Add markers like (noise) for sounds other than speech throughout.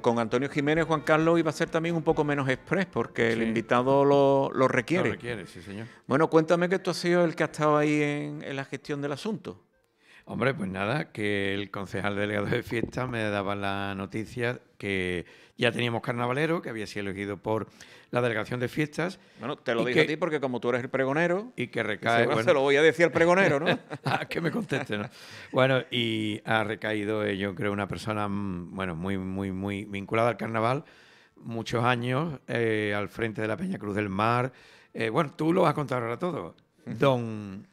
con Antonio Jiménez, Juan Carlos iba a ser también un poco menos express porque el invitado lo, lo requiere. Lo requiere, sí, señor. Bueno, cuéntame que tú has sido el que ha estado ahí en la gestión del asunto. Hombre, pues nada, que el concejal delegado de fiestas me daba la noticia que ya teníamos carnavalero, que había sido elegido por la delegación de fiestas. Bueno, te lo dije a ti porque como tú eres el pregonero... Y que recae... se lo voy a decir al pregonero, ¿no? (laughs) Ah, que me conteste, ¿no? Bueno, y ha recaído, eh, yo creo, una persona, mm, bueno, muy, muy, muy vinculada al carnaval, muchos años, eh, al frente de la Peña Cruz del Mar. Eh, bueno, tú lo vas a contar ahora todo. Don...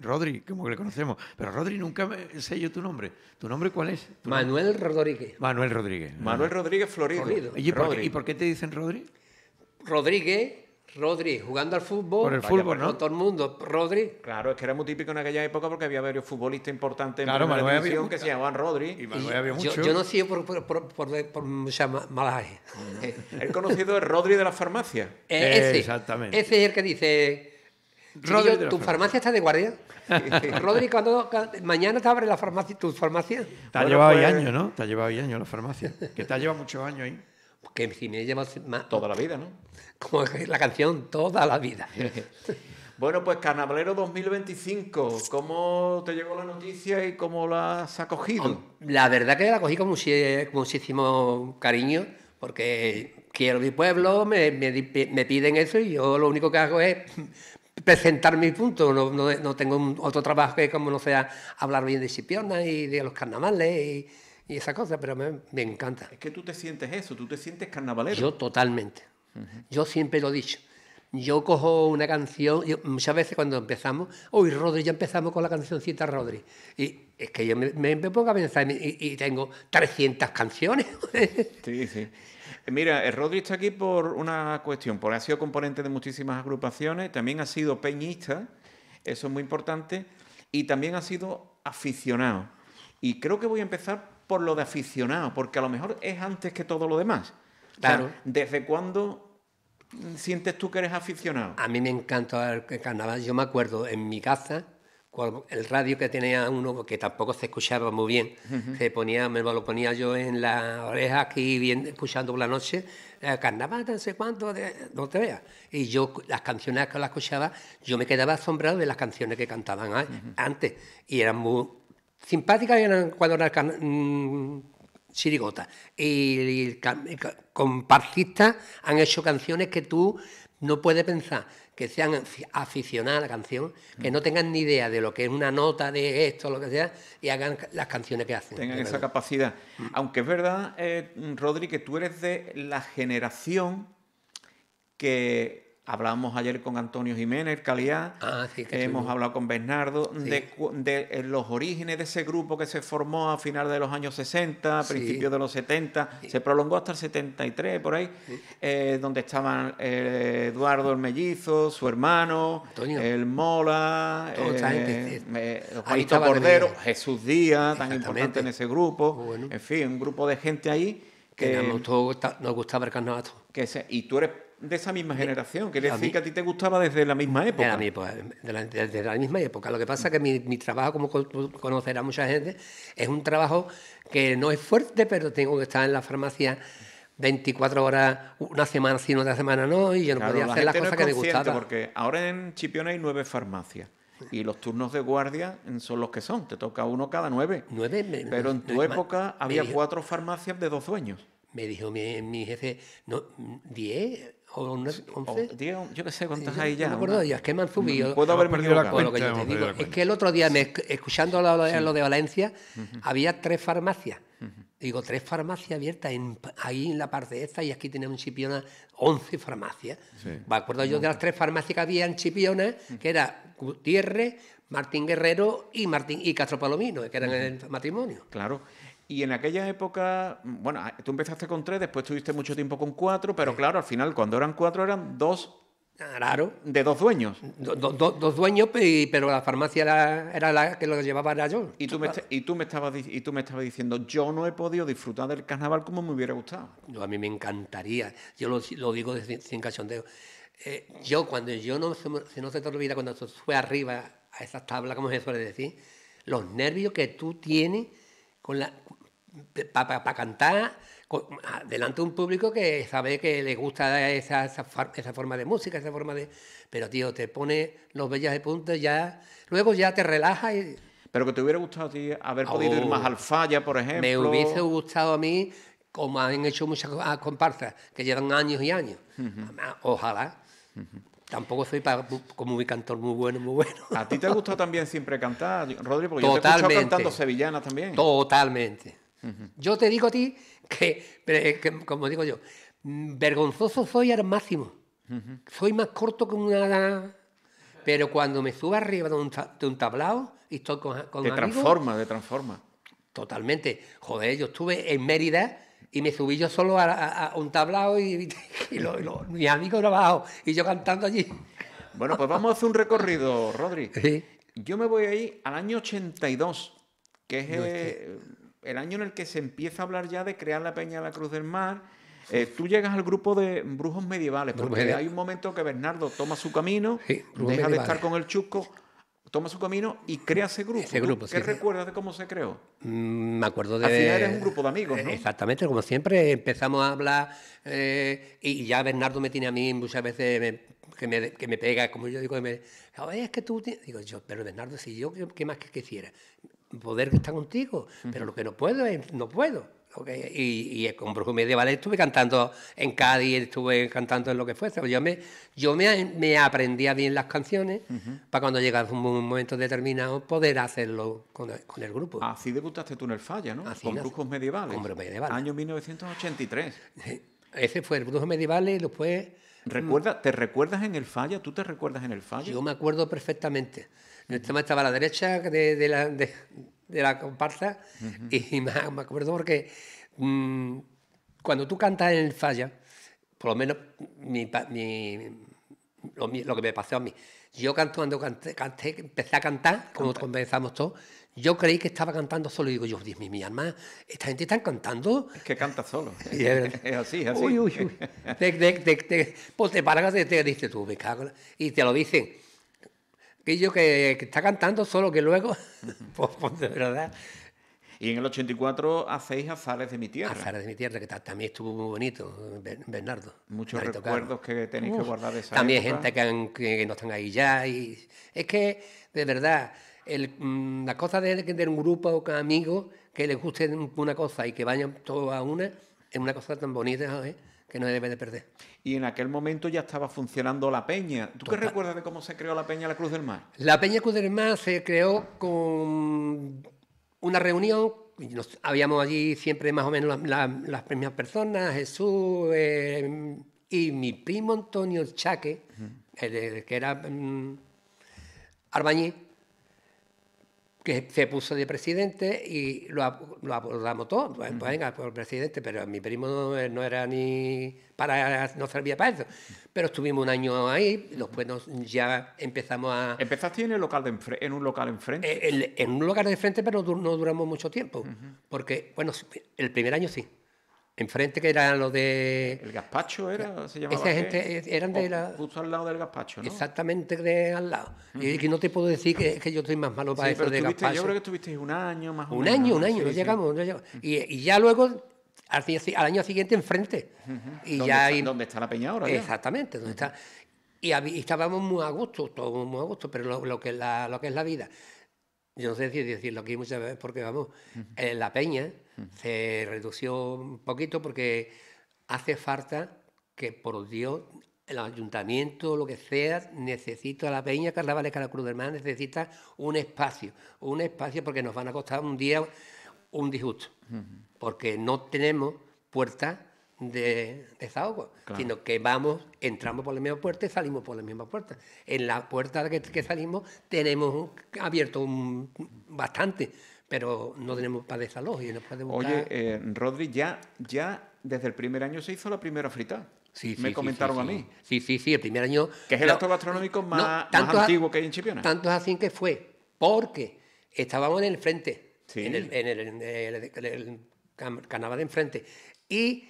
Rodri, como que le conocemos. Pero Rodri nunca me, sé yo tu nombre. ¿Tu nombre cuál es? Manuel Rodríguez. Manuel Rodríguez. Manuel Rodríguez Florido. ¿Y, por qué, te dicen Rodri? Rodríguez. Rodri, jugando al fútbol. Por el fútbol, ¿no? Todo el mundo, Rodri. Claro, es que era muy típico en aquella época porque había varios futbolistas importantes claro, en la división que se llamaban Rodri. Y Manuel había Yo, no sé por, por, por, muchas malas. (laughs) el conocido es Rodri de la farmacia. Eh, Exactamente. Ese es el que dice ¿tu farmacia está de guardia? (laughs) ¿Rodrigo, mañana te abre la farmacia, tu farmacia? Te ha llevado ahí pues, años, ¿no? Te ha llevado ahí años la farmacia. Que te ha llevado muchos años ahí. (laughs) Que me he Toda la vida, ¿no? Como la canción, toda la vida. (laughs) bueno, pues Canablero 2025, ¿cómo te llegó la noticia y cómo la has acogido? La verdad que la cogí con muchísimo cariño, porque quiero mi pueblo, me, piden eso y yo lo único que hago es presentar mi punto. No, no, tengo otro trabajo que como no sea hablar bien de Chipiona y de los carnavales y, y esa cosa, pero me, me, encanta. Es que tú te sientes eso, tú te sientes carnavalero. Yo totalmente. Yo siempre lo he dicho. Yo cojo una canción, y muchas veces cuando empezamos, hoy Rodri, ya empezamos con la cancioncita Rodri. Y es que yo me, pongo a pensar y, tengo 300 canciones. sí, sí. (laughs) Eh, mira, eh, Rodri está aquí por una cuestión, porque ha sido componente de muchísimas agrupaciones, también ha sido peñista, eso es muy importante, y también ha sido aficionado. Y creo que voy a empezar por lo de aficionado, porque a lo mejor es antes que todo lo demás. Claro. ¿Desde cuándo sientes tú que eres aficionado? A mí me encanta el carnaval. Yo me acuerdo en mi casa, el radio que tenía uno, que tampoco se escuchaba muy bien, se ponía, me lo ponía yo en la oreja aquí, bien, escuchando por la noche, eh, carnaval, no sé cuánto, no te veas. Y yo, las canciones que las escuchaba, yo me quedaba asombrado de las canciones que cantaban antes, y eran muy simpáticas eran cuando eran mm, chirigota. Y, y, han hecho canciones que tú no puedes pensar que sean aficionados a la canción, que no tengan ni idea de lo que es una nota, de esto, lo que sea, y hagan las canciones que hacen. Tengan esa capacidad. Mm. Aunque es verdad, eh, Rodri, que tú eres de la generación que Hablamos ayer con Antonio Jiménez, Calidad. Ah, Hemos hablado con Bernardo de, eh, los orígenes de ese grupo que se formó a finales de los años 60, principios de los 70, se prolongó hasta el 73, por ahí, eh, donde estaban eh, Eduardo el Mellizo, su hermano, el Mola, Juanito Cordero, Jesús Díaz, tan importante en ese grupo. En fin, un grupo de gente ahí. Que, nos, nos gustaba el Que y tú eres de esa misma generación. Quiere decir que a ti te gustaba desde la misma eh, época. Desde pues, la, de la, la misma época. Lo que pasa es que mi, trabajo, como conocerá mucha gente, es un trabajo que no es fuerte, pero tengo que estar en la farmacia 24 horas, una semana sí, otra semana no, y yo no podía hacer las cosas que me gustaban. Porque ahora en Chipiona hay nueve farmacias. Y los turnos de guardia son los que son, te toca uno cada nueve. ¿Nueve? Pero en tu época había cuatro farmacias de dos dueños. Me dijo mi, jefe, no, diez, yo qué sé cuántas hay ya. No me acuerdo es que me han mm, subido. Puedo haber perdido la cuenta. Es que el otro día, me, escuchando lo, de Valencia, había tres farmacias. Digo, tres farmacias abiertas ahí en la parte esta y aquí tenía un Chipiona 11 farmacias. Me acuerdo yo de las tres farmacias que había en Chipiona, que era Gutiérrez, Martín Guerrero y Martín y Castro Palomino, que eran el matrimonio. Claro. Y en aquella época, mm, bueno, ah, tú empezaste con tres, después tuviste mucho tiempo con cuatro, pero claro, al final cuando eran cuatro eran dos. Ah, claro. De dos dueños. dos dueños, pero la farmacia era, la que lo llevaba era yo. Y tú, me, y, tú me estabas, y tú me estabas diciendo, yo no he podido disfrutar del carnaval como me hubiera gustado. a mí me encantaría. Yo lo, digo sin cachondeo. Eh, yo, cuando yo no, se no se te olvida, cuando fue arriba a esas tablas, como se suele decir, los nervios que tú tienes con la para cantar delante de un público que sabe que le gusta esa, forma de música, esa forma de... Pero, tío, te pone los bellas de punta ya... Luego ya te relaja Pero que te hubiera gustado a ti haber podido ir más oh, al falla, por ejemplo. Me hubiese gustado a mí, como han hecho muchas comparsas, que llevan años y años. Ojalá. Tampoco soy como un cantor muy bueno, muy bueno. ¿A ti te ha gustado (laughs) también siempre cantar, Rodri? Porque yo te he cantando sevillanas también. Totalmente. Yo te digo a ti que, como digo yo, mm, vergonzoso soy al máximo. Soy más corto que una... Pero cuando me subo arriba de un, tablao y estoy con, con Te transforma, te transforma. Totalmente. Joder, yo estuve en Mérida y me subí yo solo a, un tablao y, (laughs) y lo, lo, mi amigo y yo cantando allí. Bueno, pues vamos a hacer un recorrido, Rodri. Yo me voy ahí al año 82, que es el año en el que se empieza a hablar ya de crear la Peña de la Cruz del Mar. Eh, tú llegas al grupo de brujos medievales, porque hay un momento que Bernardo toma su camino, deja de estar con el chusco, toma su camino y crea ese grupo. ¿Qué recuerdas de cómo se creó? Mm, me acuerdo de. Al final eres un grupo de amigos, eh, ¿no? Exactamente, como siempre empezamos a hablar eh, y ya Bernardo me tiene a mí muchas veces que, me, pega, como yo digo, es que tú... Digo yo, pero Bernardo, si yo, ¿qué qué más que quisiera? poder que está contigo, pero lo que no puedo es, no puedo. Y, con brujos medievales estuve cantando en Cádiz, estuve cantando en lo que fuese. Yo me, yo me, aprendía bien las canciones para cuando llegas un, momento determinado poder hacerlo con el, grupo. Así debutaste tú en el Falla, ¿no? con Brujos Medievales. Con Brujos Medievales. Año 1983. Ese fue el brujo Medievales y después Mm. Recuerda, ¿Te recuerdas en el falla? ¿Tú te recuerdas en el falla? Yo me acuerdo perfectamente. el tema estaba a la derecha de, la, comparsa y, (laughs) me, acuerdo porque mm, cuando tú cantas en el falla, por lo menos lo, que me pasó a mí, yo canto, cuando canté, empecé a cantar, como comenzamos todos, yo creí que estaba cantando solo y digo, yo, Dios mío, mi alma, esta gente está cantando. Es que canta solo. (laughs) (laughs) es, así, es así. Uy, uy, te, te, te, pues te paras y te dices tú, me cago. Y te lo dicen. Que yo que, está cantando solo, que luego, (laughs) pues, pues, de verdad. Y en el 84 hacéis Azares de mi tierra. Azares de mi tierra, que también estuvo muy bonito, Bernardo. Muchos recuerdos que tenéis que guardar de esa También gente que, que, no están ahí ya. Y es que, de verdad, Mm, la cosa de, tener un grupo o amigos que les guste una cosa y que vayan todos a una, es una cosa tan bonita ¿eh? que no se debe de perder. Y en aquel momento ya estaba funcionando la peña. ¿Tú qué recuerdas de cómo se creó la peña La Cruz del Mar? La peña Cruz del Mar se creó con una reunión. Nos, habíamos allí siempre más o menos las primeras personas, Jesús eh, y mi primo Antonio Chaque, el, que era mm, Arbañí que se puso de presidente y lo, lo abordamos pues todo venga, por presidente, pero mi primo eh, no, era ni para, no servía para eso. Pero estuvimos un año ahí, después nos, ya empezamos a. ¿Empezaste en, el local de en un local enfrente? Eh, en, un local de enfrente, pero no duramos mucho tiempo. Porque, bueno, el primer año sí. Enfrente que era lo de. El gazpacho era, se llamaba. Esa gente eran de la. Justo al lado del gazpacho, ¿no? Exactamente de al lado. Y que no te puedo decir que, yo estoy más malo para eso de Yo creo que estuviste un año más o un menos. Un año, un año, no, Llegamos, no, Llegamos, y, ya luego, al, año siguiente, enfrente. y ¿Dónde, ya, está, ¿Dónde está la peña ahora? Exactamente, ¿dónde está? Y, estábamos muy a gusto, todos muy a gusto, pero la, lo que es la vida yo no sé si decirlo aquí muchas veces porque, vamos, la peña se redució un poquito porque hace falta que, por Dios, el ayuntamiento, lo que sea, necesita la peña Carnavales Cruz del Mar, necesita un espacio, un espacio porque nos van a costar un día un disgusto, porque no tenemos puertas de esa pues, agua, sino que vamos, entramos por la misma puerta y salimos por la misma puerta. En la puerta que, salimos tenemos abierto bastante, pero no tenemos para desalojo y no Oye, eh, Rodri, ya, ya desde el primer año se hizo la primera frita. Sí, me comentaron a mí. Sí, sí, sí, el primer año. Que es el acto gastronómico más, antiguo que hay en Chipiona. Tanto es así que fue, porque estábamos en el frente, en el, en de enfrente, y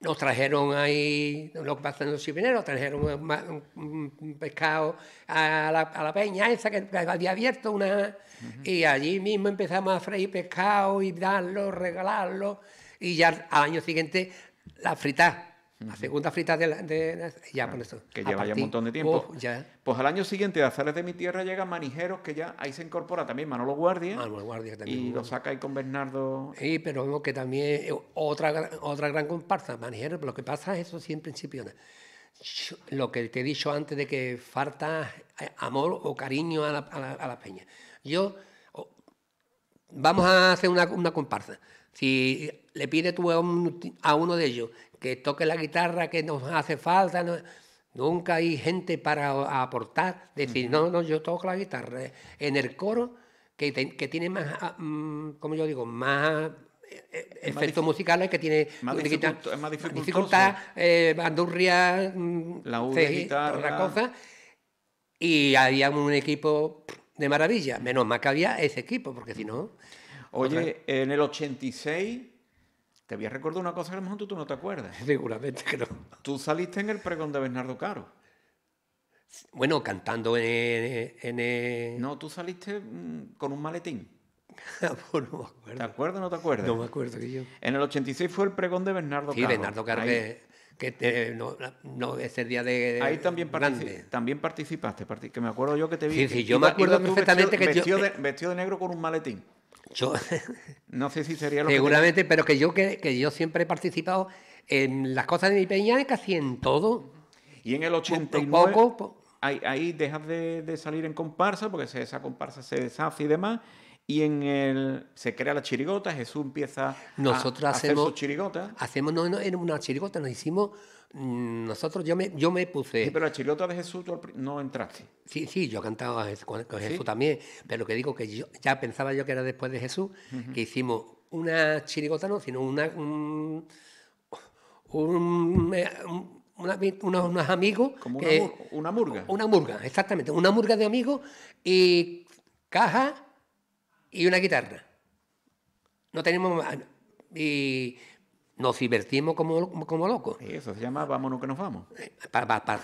nos trajeron ahí, los bastantes trajeron un, pescado a la, peña esa que había abierto una. Y allí mismo empezamos a freír pescado y darlo, regalarlo. Y ya al año siguiente la fritar. La segunda frita de, ya ah, Que lleva ya un montón de tiempo. Pues al año siguiente de Azares de mi Tierra llegan manijeros que ya ahí se incorpora también Manolo Guardia. Manolo Guardia también. Y lo saca ahí con Bernardo. Sí, pero vemos que también eh, otra, otra gran comparsa, manijeros. Lo que pasa es eso siempre en Lo que te he dicho antes de que falta eh, amor o cariño a la, a peña. Yo, vamos a hacer una, una comparsa si le pide tú a, uno de ellos que toque la guitarra que nos hace falta, nunca hay gente para aportar, decir, no, no, yo toco la guitarra. En el coro, que, tiene más, ah, mm, como yo digo, más eh, efectos musicales que tiene más dificultad, eh, bandurria, mm, la U cosa. Y había un equipo de maravilla. Menos mal que había ese equipo, porque si no, Oye, en el 86 te había a una cosa que a lo mejor tú, no te acuerdas. (laughs) Seguramente que no. Tú saliste en el pregón de Bernardo Caro. Bueno, cantando en... Eh, no, tú saliste mm, con un maletín. (laughs) Ah, pues no me acuerdo. ¿Te acuerdas o no te acuerdas? No me acuerdo que yo. En el 86 fue el pregón de Bernardo Caro. Sí, Bernardo Caro que que te, no, no, ese día de ahí también participaste que me acuerdo yo que te vi sí sí yo me acuerdo perfectamente que eh, vestido de negro con un maletín yo, (laughs) no sé si sería lo Seguramente, pero que yo, que, yo siempre he participado en las cosas de mi peña, casi en todo. Y en el 89... ahí, dejas de, salir en comparsa, porque esa comparsa se deshace y demás, y en el, se crea la chirigota, Jesús empieza a, hacer chirigotas. Hacemos, no, no, en una chirigota, nos hicimos nosotros, yo me, yo me puse. pero la chilota de Jesús tú no entraste. Sí, sí, yo cantaba con, Jesús también, pero que digo que yo ya pensaba yo que era después de Jesús, que hicimos una chirigota, no, sino una. Eh, unos, amigos. Como una, una murga. Una murga, exactamente. Una murga de amigos y caja y una guitarra. No tenemos. Y nos divertimos como, como locos. Eso se llama Vámonos que nos vamos. Para, para,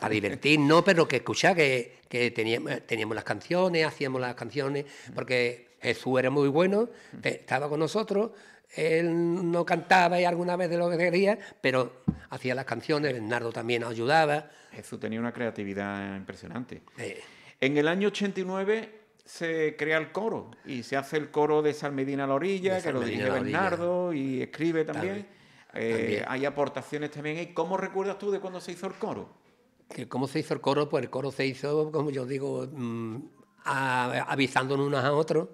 ...no pero que escuchar, que, teníamos, las canciones, hacíamos las canciones, porque Jesús era muy bueno, estaba con nosotros, él no cantaba y alguna vez de lo que quería, pero hacía las canciones, Bernardo también nos ayudaba. Jesús tenía una creatividad impresionante. En el año 89 se crea el coro y se hace el coro de San Medina a la orilla, que lo dirige Bernardo y escribe también. Eh, hay aportaciones también. ¿Y cómo recuerdas tú de cuando se hizo el coro? ¿Cómo se hizo el coro? Pues el coro se hizo, como yo digo, mm, avisándonos unos a otros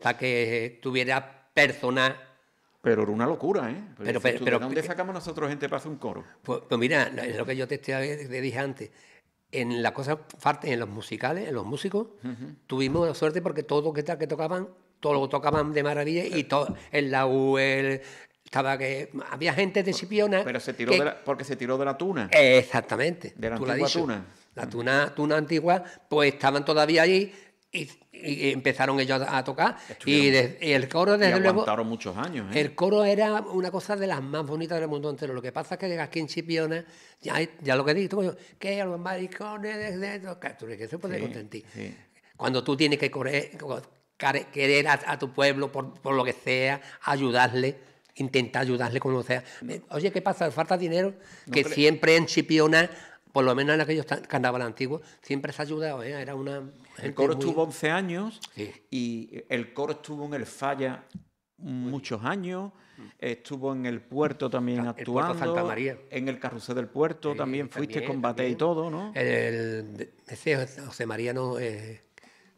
para que tuviera personas... pero era una locura, ¿eh? Pero, pero, ¿de dónde sacamos nosotros gente para hacer un coro? Pues, pues mira, es lo que yo te, dije antes. En las cosas, parte, en los musicales, en los músicos, tuvimos la suerte porque todo lo que, que tocaban, todo lo tocaban de maravilla y eh. todo, el la el, estaba que había gente de Sipiona. Pero se tiró de la, porque se tiró de la tuna. Exactamente. De la antigua tuna. La tuna, antigua, pues estaban todavía allí y, empezaron ellos a tocar. Y, el coro, desde y luego. muchos años. ¿eh? El coro era una cosa de las más bonitas del mundo entero. Lo que pasa es que llegas aquí en Chipiona, ya, ya lo que digo, pues, que los maricones de. que se puede sí, Cuando tú tienes que querer a, tu pueblo por, por lo que sea, ayudarle Intentar ayudarle como sea. Oye, ¿qué pasa? ¿Falta dinero? que siempre en Chipiona, por lo menos en aquellos andaban antiguos, siempre se ha ayudado. ¿eh? Era una el coro estuvo 11 años y el coro estuvo en el Falla muchos años. Mm. Estuvo en el puerto también el actuando. Santa María. En el carrusel del puerto también fuiste combate y todo, ¿no? El, ese José María no. Eh,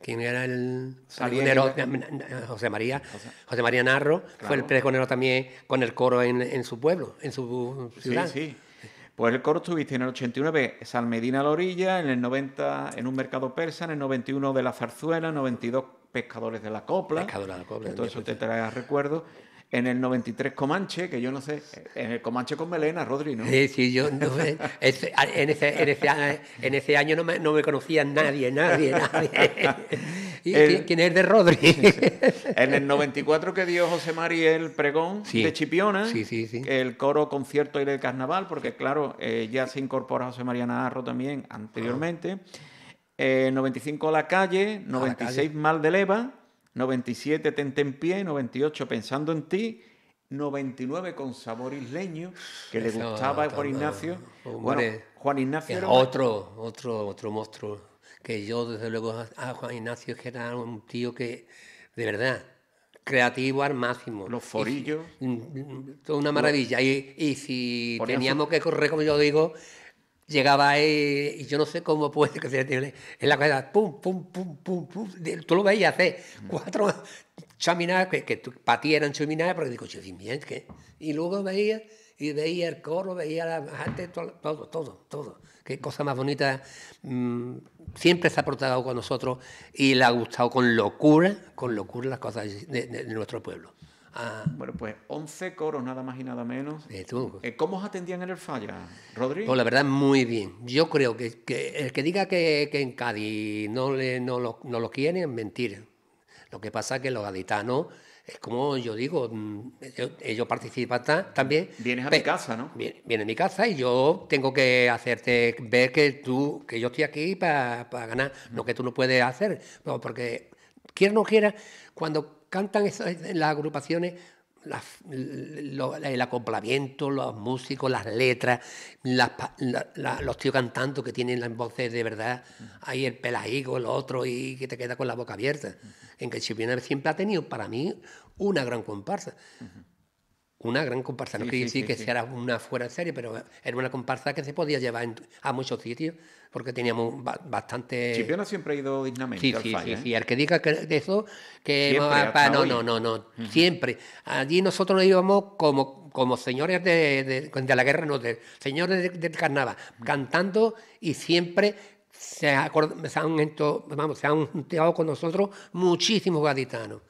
quien era el pregonero, José María, José, María Narro, fue el pregonero también con el coro en, su pueblo, en su ciudad. Sí, sí. Pues el coro estuviste en el 89 Salmedina a la orilla, en el 90 en un mercado persa, en el 91 de la zarzuela, en el 92 pescadores de la copla. Pescadores de la copla. Todo eso pues, te trae recuerdo en el 93 Comanche, que yo no sé, Comanche con Melena, Rodri, ¿no? Sí, sí, yo no, en, ese, año no me, no conocía nadie, nadie, nadie. ¿Quién es de Rodri? en el 94 que dio José Mari el pregón de Chipiona, sí, sí, sí. el coro concierto y el carnaval, porque claro, eh, ya se incorpora José María Navarro también anteriormente. Ah. Eh, 95 La Calle, 96 ah, Mal de Leva. 97 Tente en pie, 98 Pensando en ti, 99 con sabor isleño, que le gustaba a Juan Ignacio. Juan Ignacio era otro, otro, otro monstruo. Que yo, desde luego, a ah, Juan Ignacio, que era un tío que, de verdad, creativo al máximo. Los forillos. Mm, mm, toda una maravilla. Y, si teníamos que correr, como yo digo, llegaba ahí y yo no sé cómo puede que se tiene en la cosa, pum, pum, pum, pum, pum, tú lo veías hace mm. cuatro chaminadas que, que para ti eran chaminadas, porque digo, ¿qué? Y luego veía y veía el coro, veía la gente, todo, todo, todo. Qué cosa más bonita. Mm, siempre se ha portado con nosotros y le ha gustado con locura, con locura las cosas de nuestro pueblo. Ah. Bueno, pues 11 coros, nada más y nada menos. Eh, ¿Cómo os atendían en el Falla, Rodrigo? Pues la verdad, muy bien. Yo creo que, el que diga que, en Cádiz no, le, lo, no quieren es mentira. Lo que pasa es que los gaditanos es como yo digo, mm, ellos, participan también. Vienes a mi casa, ¿no? Viene, a mi casa y yo tengo que hacerte ver que tú, que yo estoy aquí para ganar, lo que tú no puedes hacer. porque quiera o no quiera, cuando cantan las agrupaciones el acoplamiento, los músicos, las letras, los tíos cantando que tienen las voces de verdad, ahí el pelajigo, el otro, y que te queda con la boca abierta. En que siempre ha tenido, para mí, una gran comparsa una gran comparsa. No sí, decir que sí. era una fuera de serie, pero era una comparsa que se podía llevar a muchos sitios porque teníamos bastante. Chipiona siempre ha ido dignamente. Sí, sí, sí, ¿eh? que diga eso, que no, no, no, no, siempre. Allí nosotros íbamos como, como señores de, la guerra, no, de, señores del carnaval, cantando y siempre se, se han, vamos, se han juntado con nosotros muchísimos gaditanos.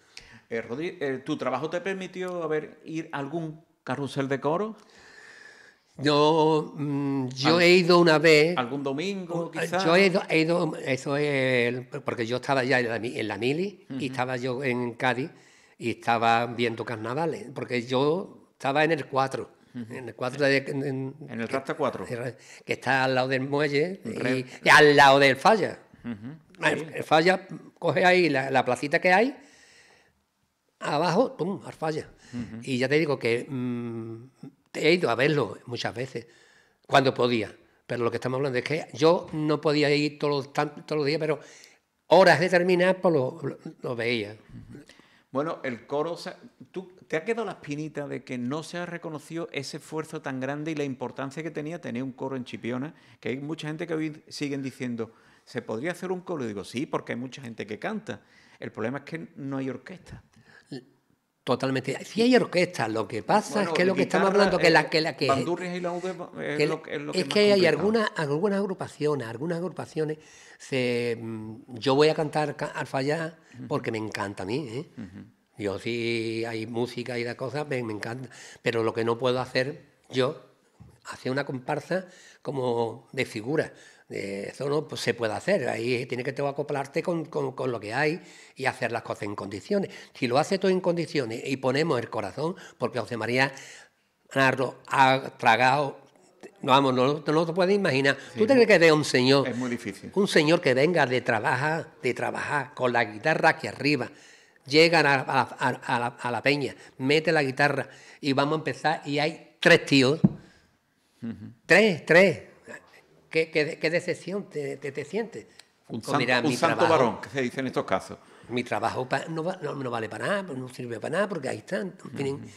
Eh, eh, ¿tu trabajo te permitió ir a algún carrusel de coro? Yo, mm, yo he ido una vez. ¿Algún domingo, eh, quizás? Yo he ido, eso es, porque yo estaba ya en la, mili y estaba yo en Cádiz y estaba viendo carnavales, porque yo estaba en el 4. En el 4 de, en, el Rasta 4. Que, está al lado del muelle y, al lado del Falla. Ah, el, Falla coge ahí la placita que hay abajo, ¡pum!, al falla. Y ya te digo que mm, he ido a verlo muchas veces, cuando podía. Pero lo que estamos hablando es que yo no podía ir todos los, días, pero horas determinadas pues lo, veía. Bueno, el coro, ¿te ha quedado la espinita de que no se ha reconocido ese esfuerzo tan grande y la importancia que tenía tener un coro en Chipiona? Que hay mucha gente que hoy siguen diciendo, ¿se podría hacer un coro? Y digo, sí, porque hay mucha gente que canta. El problema es que no hay orquesta. Totalmente. Si hay orquestas, lo que pasa es que lo que estamos hablando, que es, que es, hay algunas, agrupaciones, algunas agrupaciones, mm, yo voy a cantar al fallar porque me encanta a mí, ¿eh? Yo sí hay música y las cosas, me, me, encanta, pero lo que no puedo hacer yo, hacer una comparsa como de figura eso no pues se puede hacer, ahí tienes que acoplarte con, lo que hay y hacer las cosas en condiciones. Si lo hace todo en condiciones y ponemos el corazón, porque José María ha tragado vamos, no, lo puedes imaginar. Tú tienes que ver un señor. muy difícil. Un señor que venga de trabajar, de trabajar, con la guitarra aquí arriba. Llega a la, peña, mete la guitarra y vamos a empezar. Y hay tres tíos. Tres, tres. ¿Qué, qué, qué decepción te, te, sientes? Un, santo, un santo trabajo, varón, que se dice en estos casos. Mi trabajo no, no, no, vale para nada, no sirve para nada, porque ahí están. Tienen,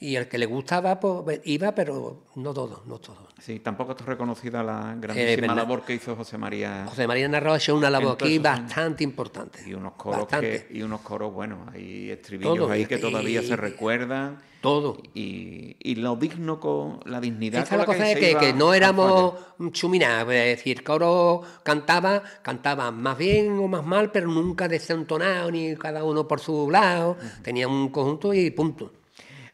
y el que le gustaba pues iba, pero no todo, no todo. Sí, tampoco está reconocida la eh, grandísima labor que hizo José María. José María Narro ha hecho una labor aquí bastante importante. Y unos coros que, y unos coros, bueno, hay estribillos ahí que todavía se recuerdan. Todo. Y, lo digno con la dignidad. con la cosa que es que, que, no éramos chuminados. es decir, coro cantaba, cantaba más bien o más mal, pero nunca desentonado, ni cada uno por su lado. Tenía un conjunto y punto.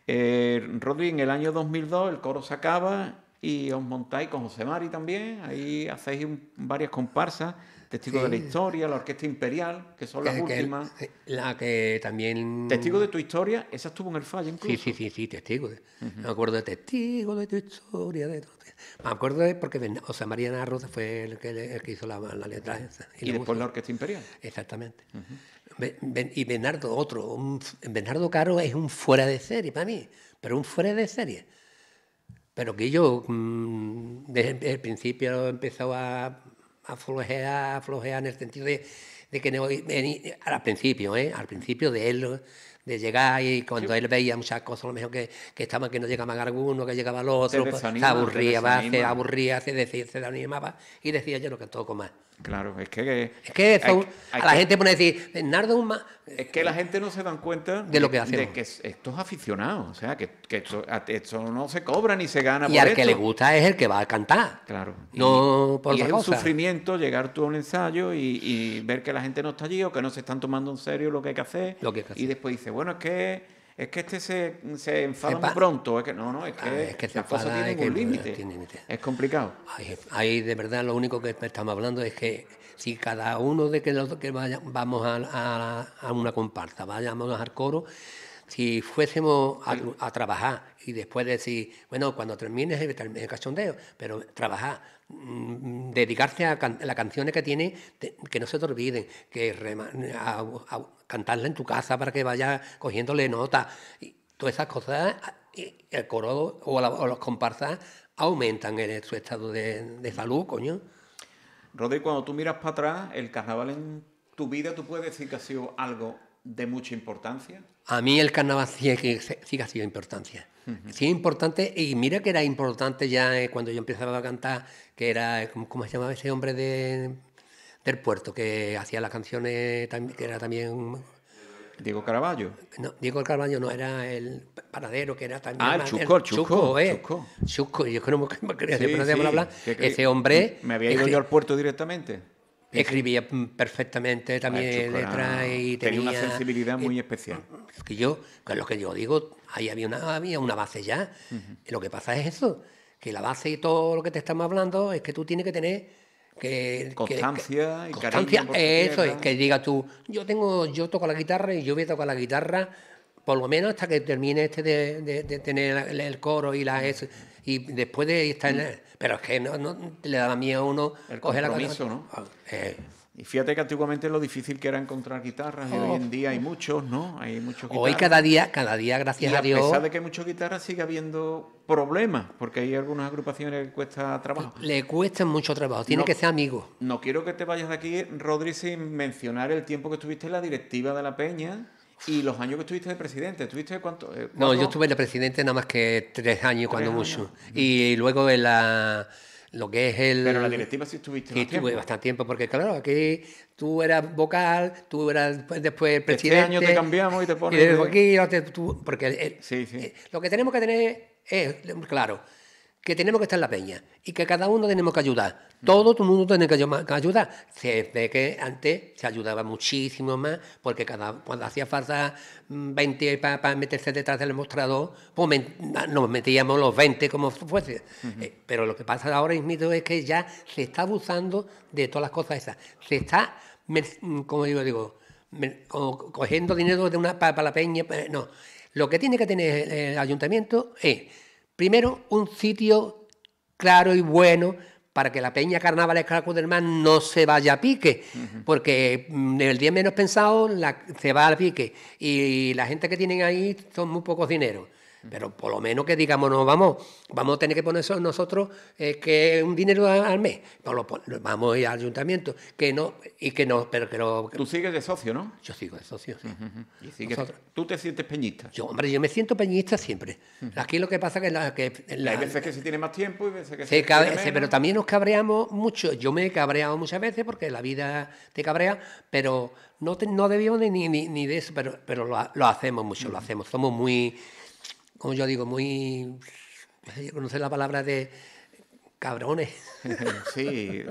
Eh, en el año 2002 el coro se acaba y os montáis con José Mari también, ahí hacéis varias comparsas, Testigo de la Historia, la Orquesta Imperial, que son las últimas. Eh, la que también... Testigo de tu historia, esa estuvo en el fallo incluso. Sí, sí, sí, sí Testigos. Me acuerdo de Testigo de tu historia, de me acuerdo de porque José Mariana Rosa fue el que, hizo la, letra. y, después la Orquesta Imperial. Exactamente y Bernardo, otro. Un, Bernardo Caro es un fuera de serie para mí, pero un fuera de serie. Pero que yo mm, desde el principio he empezado a, a, flojear, a flojear en el sentido de, que no, al principio, ¿eh? al principio de él, de llegar y cuando él veía muchas cosas, lo mejor que, que estaban, que no llegaban alguno, que llegaba al otro, pues, se, se aburría, se, se y decía yo no que toco más. Claro, es que. Eh, es que a la gente pone a decir, Es que la gente no se dan cuenta de lo que hacen. De que estos aficionados, o sea, que, esto, no se cobra ni se gana. Y al que le gusta es el que va a cantar. Claro. No y, y es un sufrimiento llegar tú a un ensayo y, y, ver que la gente no está allí o que no se están tomando en serio lo que hay que hacer. Lo que hay que hacer. Y después dice, bueno, es que es que este se, se enfada muy pronto, es que no, no, es ah, que, es que límite, es complicado. Ahí, de verdad lo único que estamos hablando es que si cada uno de que, los, que vamos a, a, una comparta vayamos al coro, si fuésemos a, trabajar y después decir, bueno, cuando termines el cachondeo, pero trabajar, mm, dedicarse a las canciones que tiene, que no se te olviden, que a, cantarla en tu casa para que vaya cogiéndole nota. Y todas esas cosas, el coro o, los comparsas aumentan el, su estado de, de salud, coño. Rodri, cuando tú miras para atrás, el carnaval en tu vida, ¿tú puedes decir que ha sido algo de mucha importancia? a mí el carnaval sí que ha sido importancia. Sí, importante, y mira que era importante ya eh, cuando yo empezaba a cantar, que era, eh, ¿cómo se llamaba ese hombre de, del puerto que hacía las canciones, que era también Diego Caraballo. No, Diego Caraballo no, era el paradero que era también. Ah, el Chusco, el Chusco, Chusco, eh. yo creo que me (laughs) quería hablar. ese hombre. ¿Me había ido yo al puerto directamente? escribía perfectamente también letras y tenía, una sensibilidad muy especial. que yo, que lo que yo digo, ahí había una, había una base ya. lo que pasa es eso, que la base y todo lo que te estamos hablando es que tú tienes que tener que constancia y constancia, eso es que digas tú, yo tengo yo toco la guitarra y yo voy a tocar la guitarra por lo menos hasta que termine este de, tener el, coro y la y después de estar en el, pero es que no, le da miedo a uno el coger la cosa. ¿no? Ah, eh. Y fíjate que antiguamente lo difícil que era encontrar guitarras, y hoy en oh. día hay muchos, ¿no? Hay muchos guitarras. Hoy cada día, cada día, gracias a Dios. A pesar de que hay muchas guitarras, sigue habiendo problemas, porque hay algunas agrupaciones que cuesta trabajo. Le cuesta mucho trabajo, tiene que ser amigo. No quiero que te vayas de aquí, Rodri, sin mencionar el tiempo que estuviste en la directiva de la Peña y los años que estuviste de presidente, ¿estuviste cuánto? Eh, no, yo estuve de presidente nada más que tres años, cuando mucho. Y luego en la lo que es el... Pero la directiva sí estuviste estuve bastante tiempo, porque claro, aquí tú eras vocal, tú eras después este presidente... Este año te cambiamos y te pones... de... aquí, porque eh, eh, lo que tenemos que tener es, claro, que tenemos que estar en la peña y que cada uno tenemos que ayudar. Todo el mundo tiene que ayudar. Se ve que antes se ayudaba muchísimo más porque cada, cuando hacía falta 20 mm, para meterse detrás del mostrador, pues nos metíamos los 20 como fuese. Eh, pero lo que pasa ahora mismo es que ya se está abusando de todas las cosas esas. Se está, mm, como yo digo, cogiendo dinero de una para la peña. Eh, no, lo que tiene que tener el ayuntamiento es Primero, un sitio claro y bueno para que la peña carnavalesca del mar no se vaya a pique, porque mm, el día menos pensado la, se va al pique y la gente que tienen ahí son muy pocos dineros. Pero por lo menos que digamos, vamos, vamos a tener que poner eso nosotros eh, que un dinero al mes. vamos a ir al ayuntamiento. Que no, y que no, pero que Tú sigues de socio, ¿no? Yo sigo de socio, sí. ¿Tú te sientes peñista? Yo, hombre, yo me siento peñista siempre. Aquí lo que pasa es que la, hay veces que se tiene más tiempo y veces que se, Pero también nos cabreamos mucho. Yo me he cabreado muchas veces porque la vida te cabrea, pero no, no debíamos ni, de eso, pero, pero lo, hacemos mucho, lo hacemos. Somos muy como yo digo, muy. Pues, conocer la palabra de cabrones. (laughs) Sí,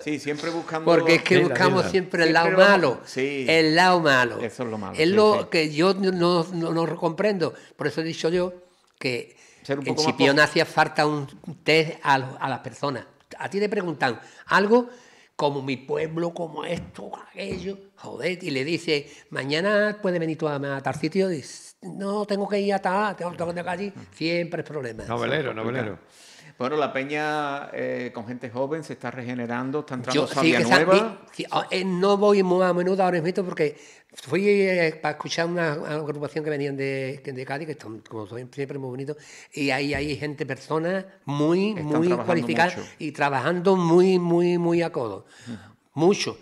sí, siempre buscando. Porque es que buscamos siempre el lado malo. Sí. El lado malo. Eso es lo malo. Es lo que yo no, no, comprendo. Por eso he dicho yo que en Chipión hacía falta un test a, a las personas. A ti te preguntan algo como mi pueblo, como esto, aquello, joder, y le dice, mañana puede venir tú a, matar tal sitio, dice, no, tengo que ir a tal, tengo, que ir allí, siempre problemas. Novelero, novelero. Bueno, la peña eh, con gente joven se está regenerando, está entrando sabia sí, nueva. Sí, ah, eh, no voy muy a menudo ahora mismo porque fui eh, para escuchar una, agrupación que venían de, Cádiz, que están como siempre muy bonitos, y ahí hay gente, personas muy, muy cualificadas y trabajando muy, muy, muy a codo. Mucho.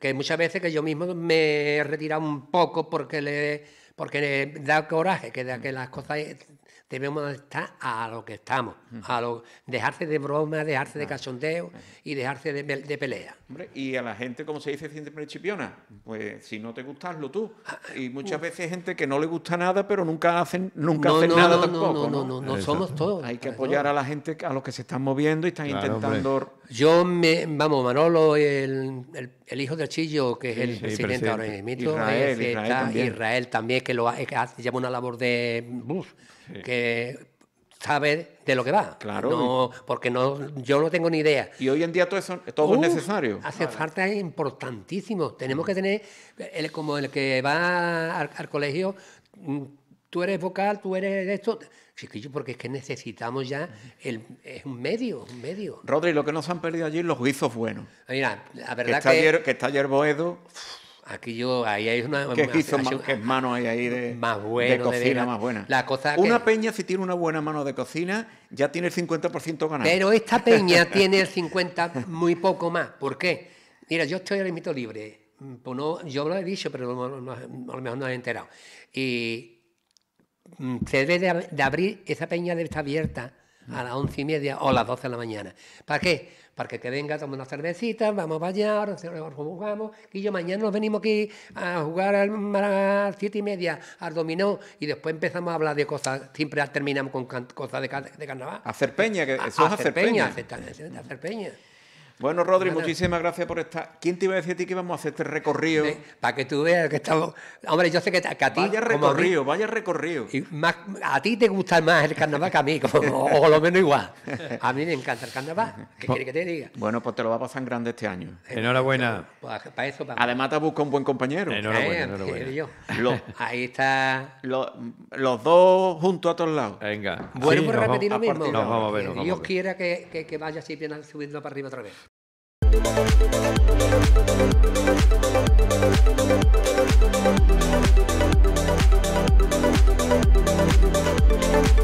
Que muchas veces que yo mismo me he retirado un poco porque le porque da coraje que, de, que las cosas debemos estar a lo que estamos, a lo, dejarse de broma, dejarse de cachondeo y dejarse de, pelea. Hombre, y a la gente, como se dice siempre principiona pues si no te gustas, lo tú. Ah, y eh, muchas veces gente que no le gusta nada, pero nunca hacen, nunca hacen nada no, tampoco. No, no, no, no, somos todos. Hay que apoyar a la gente, a los que se están moviendo y están intentando yo me, vamos, Manolo, el, hijo del Chillo, que es el presidente, ahora Israel, es, eh, Israel, también. Israel, también. que lo hace, lleva una labor de bus, que sabe de lo que va. Claro. porque no, yo no tengo ni idea. Y hoy en día todo, eso, todo es necesario. Hace falta falta importantísimo. Tenemos que mm. tener, el, como el que va al colegio, mm, tú eres vocal, tú eres esto. Porque es que necesitamos ya, el, es un medio, un medio. Rodri, lo que nos han perdido allí los guisos buenos. Mira, la verdad que... que, está ayer Boedo... Aquí yo, ahí hay una... más, mano hay ahí de, cocina más buena? La cosa una peña, si tiene una buena mano de cocina, ya tiene el 50% ganado. Pero esta (laughs) peña tiene el 50% muy poco más. ¿Por qué? Mira, yo estoy al límite libre. Mm, pues yo lo he dicho, pero a lo mejor no has enterado. Y Mm, se debe de, abrir, esa peña debe estar abierta a las once y media o las doce de la mañana. ¿Para qué? Para que te venga tome una cervecita, vamos para allá, ahora jugamos, y yo mañana nos venimos aquí a jugar a las siete y media al dominó y después empezamos a hablar de cosas, siempre terminamos con cosas de, carnaval. Hacer peña, que eso es hacer, hacer peña. hacer peña. Bueno, Rodri, muchísimas gracias por estar. ¿Quién te iba a decir a ti que íbamos a hacer este recorrido? Para que tú veas que estamos. Hombre, yo sé que, a ti. Vaya recorrido, vaya recorrido. Y a ti te gusta más el carnaval que a mí, o lo menos igual. A mí me encanta el carnaval. ¿Qué quieres que te diga? Bueno, pues te lo va a pasar en grande este año. Enhorabuena. Pues, Además, te busca un buen compañero. Enhorabuena, eh, enhorabuena. Ahí está. Los, dos juntos a todos lados. Venga. Bueno, sí, repetir lo mismo. vamos a ver, Dios quiera que, que, vaya así subiendo para arriba otra vez. Thank you